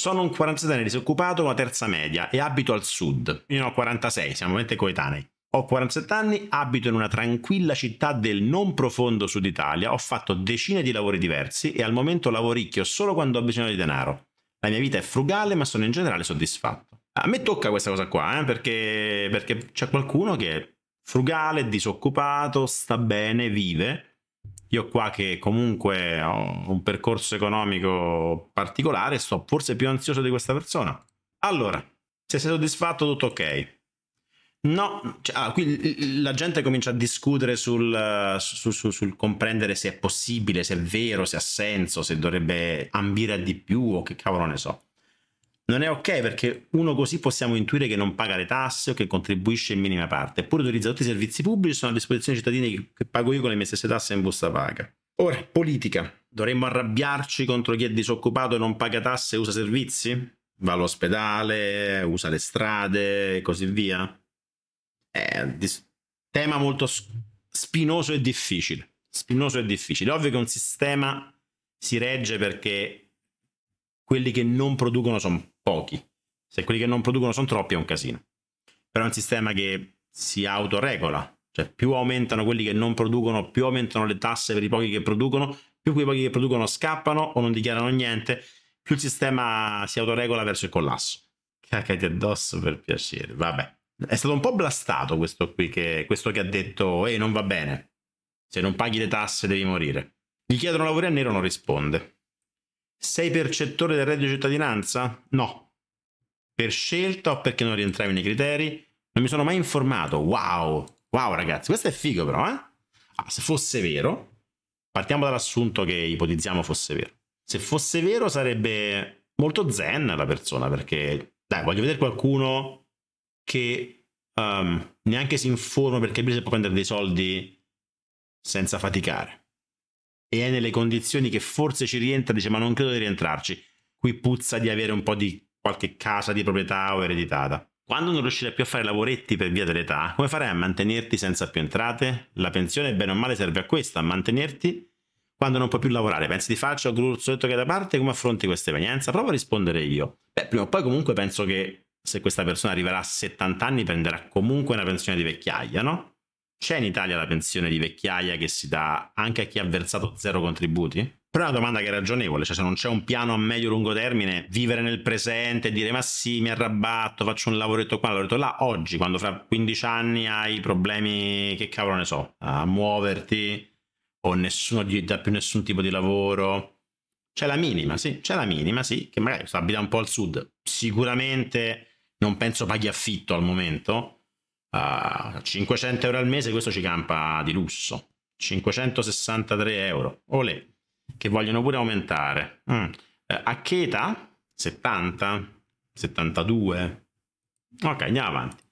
Sono un 47enne disoccupato con la terza media e abito al sud. Io ne ho 46, siamo veramente coetanei. Ho 47 anni, abito in una tranquilla città del non profondo sud Italia, ho fatto decine di lavori diversi e al momento lavoricchio solo quando ho bisogno di denaro. La mia vita è frugale ma sono in generale soddisfatto. A me tocca questa cosa qua, eh, perché, perché c'è qualcuno che è frugale, disoccupato, sta bene, vive, io qua che comunque ho un percorso economico particolare, sto forse più ansioso di questa persona. Allora, se sei soddisfatto tutto ok. No, cioè, ah, qui la gente comincia a discutere sul, sul, sul, sul, comprendere se è possibile, se è vero, se ha senso, se dovrebbe ambire a di più o che cavolo ne so. Non è ok perché uno così possiamo intuire che non paga le tasse o che contribuisce in minima parte, eppure utilizza tutti i servizi pubblici sono a disposizione dei cittadini che pago io con le mie stesse tasse in busta paga. Ora, politica. Dovremmo arrabbiarci contro chi è disoccupato e non paga tasse e usa servizi? Va all'ospedale, usa le strade e così via? È eh, un tema molto spinoso e difficile. Spinoso e difficile. È ovvio che un sistema si regge perché quelli che non producono sono pochi. Se quelli che non producono sono troppi è un casino. Però è un sistema che si autoregola, cioè più aumentano quelli che non producono, più aumentano le tasse per i pochi che producono, più quei pochi che producono scappano o non dichiarano niente, più il sistema si autoregola verso il collasso. Cacati addosso per piacere, vabbè. È stato un po' blastato questo qui che, questo che ha detto ehi non va bene, se non paghi le tasse devi morire. Gli chiedono lavori a nero non risponde. Sei percettore del reddito di cittadinanza? No. Per scelta o perché non rientravi nei criteri? Non mi sono mai informato. Wow! Wow, ragazzi, questo è figo però, eh? Ah, se fosse vero, partiamo dall'assunto che ipotizziamo fosse vero. Se fosse vero sarebbe molto zen la persona, perché dai, voglio vedere qualcuno che um, neanche si informa perché capire se può prendere dei soldi senza faticare e è nelle condizioni che forse ci rientra, dice ma non credo di rientrarci. Qui puzza di avere un po' di qualche casa di proprietà o ereditata. Quando non riuscirai più a fare lavoretti per via dell'età, come farai a mantenerti senza più entrate? La pensione bene o male serve a questo, a mantenerti quando non puoi più lavorare. Pensi di farcela con l'ursoletto che è da parte? Come affronti questa evenienza? Provo a rispondere io. Beh, prima o poi comunque penso che se questa persona arriverà a 70 anni prenderà comunque una pensione di vecchiaia, no? C'è in Italia la pensione di vecchiaia che si dà anche a chi ha versato zero contributi? Però è una domanda che è ragionevole, cioè se non c'è un piano a medio-lungo termine, vivere nel presente e dire ma sì, mi arrabbatto, faccio un lavoretto qua, un lavoretto là, oggi, quando fra 15 anni hai problemi, che cavolo ne so, a muoverti o nessuno ti dà più nessun tipo di lavoro. C'è la minima, sì, c'è la minima, sì, che magari abita un po' al sud, sicuramente non penso paghi affitto al momento, uh, ah, 500 euro al mese, questo ci campa di lusso. 563 euro, olè, che vogliono pure aumentare. Mm. Uh, a che età? 70? 72? Ok, andiamo avanti.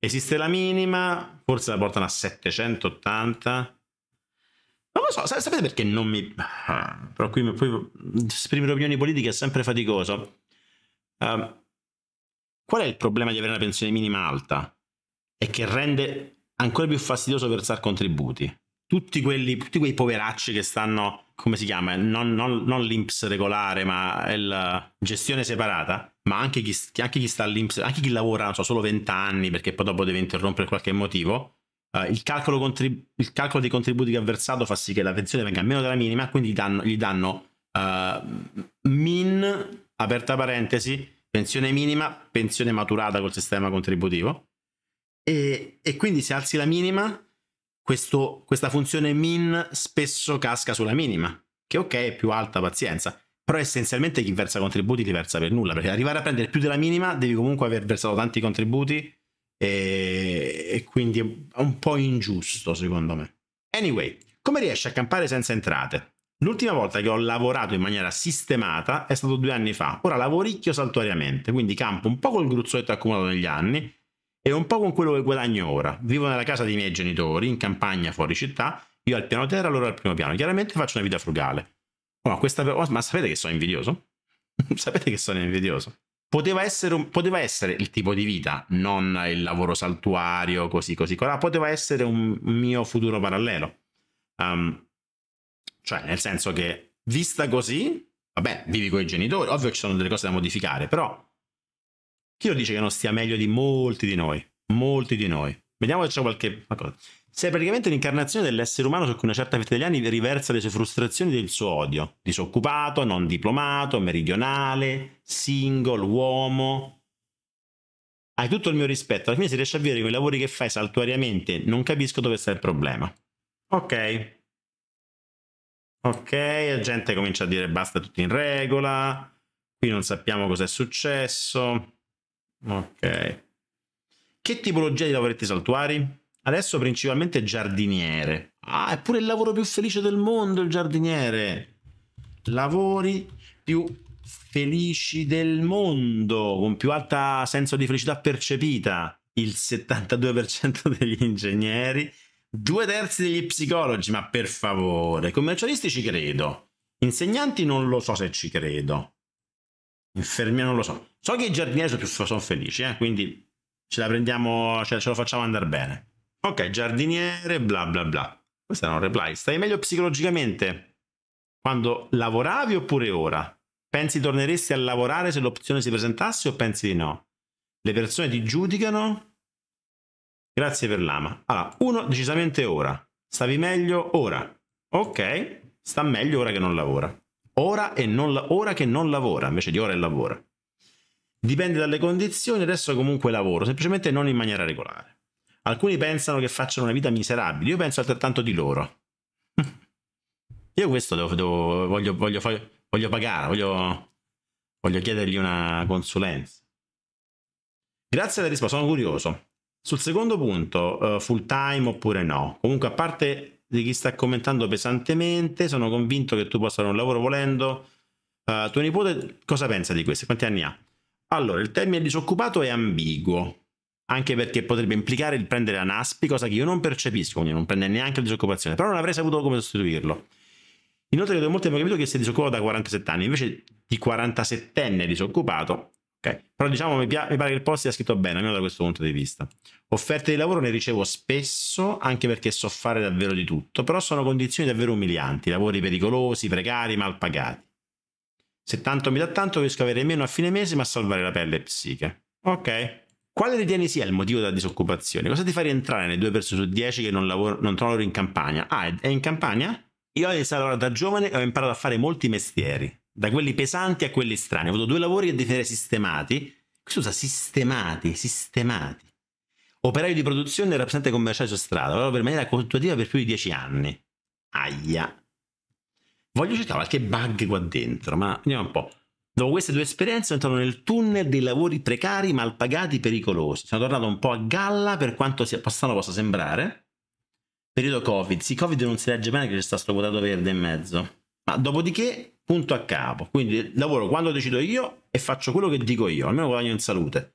Esiste la minima, forse la portano a 780. Non lo so, sapete perché non mi... Ah, però qui poi esprimere opinioni politiche è sempre faticoso. Uh, qual è il problema di avere una pensione minima alta? e che rende ancora più fastidioso versare contributi. Tutti, quelli, tutti quei poveracci che stanno, come si chiama, non, non, non l'IMPS regolare, ma è la gestione separata, ma anche chi, anche chi sta all'IMPS, anche chi lavora so, solo 20 anni perché poi dopo deve interrompere qualche motivo, Uh, il, calcolo contrib- il, calcolo dei contributi che ha versato fa sì che la pensione venga meno della minima, quindi gli danno, gli danno uh, min, aperta parentesi, pensione minima, pensione maturata col sistema contributivo, e, e quindi se alzi la minima, questo, questa funzione min spesso casca sulla minima, che ok è più alta, pazienza, però essenzialmente chi versa contributi li versa per nulla, perché arrivare a prendere più della minima devi comunque aver versato tanti contributi e, e quindi è un po' ingiusto secondo me. Anyway, come riesci a campare senza entrate? L'ultima volta che ho lavorato in maniera sistemata è stato due anni fa, ora lavoricchio saltuariamente, quindi campo un po' col gruzzoletto accumulato negli anni, è un po' con quello che guadagno ora. Vivo nella casa dei miei genitori, in campagna, fuori città, io al piano terra, loro al primo piano. Chiaramente faccio una vita frugale. Oh, questa... oh, ma sapete che sono invidioso? sapete che sono invidioso? Poteva essere, un... poteva essere, il tipo di vita, non il lavoro saltuario, così, così, colà. Poteva essere un mio futuro parallelo. Um, cioè, nel senso che, vista così, vabbè, vivi con i genitori, ovvio ci sono delle cose da modificare, però chi lo dice che non stia meglio di molti di noi? Molti di noi. Vediamo se c'è qualche cosa. Sei praticamente l'incarnazione dell'essere umano su cui una certa fetta degli anni riversa le sue frustrazioni del suo odio. Disoccupato, non diplomato, meridionale, single, uomo. Hai tutto il mio rispetto. Alla fine si riesce a vedere quei lavori che fai saltuariamente. Non capisco dove sta il problema. Ok. Ok, la gente comincia a dire basta, tutto in regola. Qui non sappiamo cos'è successo. Ok. Che tipologia di lavoretti saltuari? Adesso principalmente giardiniere. Ah, è pure il lavoro più felice del mondo il giardiniere. Lavori più felici del mondo, con più alta senso di felicità percepita. Il 72% degli ingegneri, due terzi degli psicologi, ma per favore. Commercialisti ci credo. Insegnanti non lo so se ci credo infermiera, non lo so. So che i giardinieri sono, più, sono felici, eh? quindi ce la prendiamo, ce, ce lo facciamo andare bene. Ok, giardiniere, bla bla bla. Questa era un reply. Stai meglio psicologicamente quando lavoravi oppure ora? Pensi torneresti a lavorare se l'opzione si presentasse o pensi di no? Le persone ti giudicano? Grazie per l'ama. Allora, uno, decisamente ora. Stavi meglio ora. Ok, sta meglio ora che non lavora. Ora, e non, ora che non lavora, invece di ora e lavora. Dipende dalle condizioni, adesso comunque lavoro, semplicemente non in maniera regolare. Alcuni pensano che facciano una vita miserabile, io penso altrettanto di loro. io questo devo, devo, voglio, voglio, voglio, pagare, voglio, voglio chiedergli una consulenza. Grazie alla risposta, sono curioso. Sul secondo punto, uh, full time oppure no? Comunque, a parte di chi sta commentando pesantemente. Sono convinto che tu possa fare un lavoro volendo. Uh, tuo nipote cosa pensa di questo? Quanti anni ha? Allora, il termine disoccupato è ambiguo, anche perché potrebbe implicare il prendere la NASPI, cosa che io non percepisco, quindi non prende neanche la disoccupazione, però non avrei saputo come sostituirlo. Inoltre, credo che molti abbiano capito che si è disoccupato da 47 anni, invece di 47enne disoccupato, Okay. Però diciamo mi, pia- mi pare che il post sia scritto bene, almeno da questo punto di vista. Offerte di lavoro ne ricevo spesso, anche perché so fare davvero di tutto, però sono condizioni davvero umilianti, lavori pericolosi, precari, mal pagati. Se tanto mi dà tanto riesco a avere meno a fine mese ma a salvare la pelle e psiche. Ok. Quale ritieni sia il motivo della disoccupazione? Cosa ti fa rientrare nei due persone su dieci che non, lavoro, non trovano in campagna? Ah, è in campagna? Io ho iniziato a lavorare da giovane e ho imparato a fare molti mestieri da quelli pesanti a quelli strani. Ho avuto due lavori che definire sistemati. Questo usa sistemati, sistemati. Operaio di produzione e rappresentante commerciale su strada. Lavoro per maniera consultativa per più di dieci anni. Aia. Voglio citare qualche bug qua dentro, ma andiamo un po'. Dopo queste due esperienze entrano nel tunnel dei lavori precari, malpagati, pericolosi. Sono tornato un po' a galla per quanto sia passato possa sembrare. Periodo Covid. Sì, Covid non si legge bene che c'è stato votato verde in mezzo. Ma dopodiché punto a capo. Quindi lavoro quando decido io e faccio quello che dico io, almeno guadagno in salute.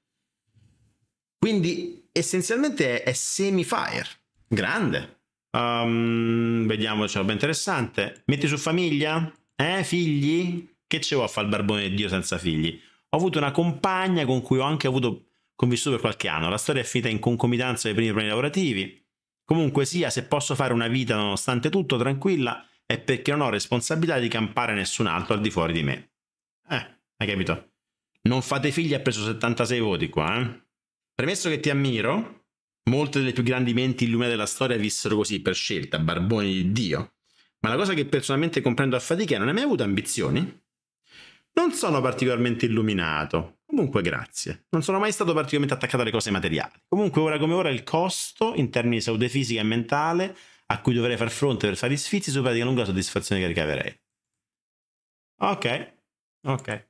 Quindi essenzialmente è, è semi-fire, grande. Um, vediamo, c'è roba interessante. Metti su famiglia? Eh, figli? Che ce vuoi a fare il barbone di Dio senza figli? Ho avuto una compagna con cui ho anche avuto convissuto per qualche anno. La storia è finita in concomitanza dei primi problemi lavorativi. Comunque sia, se posso fare una vita nonostante tutto tranquilla, è perché non ho responsabilità di campare nessun altro al di fuori di me. Eh, hai capito? Non fate figli ha preso 76 voti qua, eh? Premesso che ti ammiro, molte delle più grandi menti illuminate della storia vissero così per scelta, barboni di Dio. Ma la cosa che personalmente comprendo a fatica è che non hai mai avuto ambizioni? Non sono particolarmente illuminato. Comunque grazie. Non sono mai stato particolarmente attaccato alle cose materiali. Comunque ora come ora il costo in termini di salute fisica e mentale a cui dovrei far fronte per fare gli sfizi supera di lunga la soddisfazione che ricaverei. Ok, ok.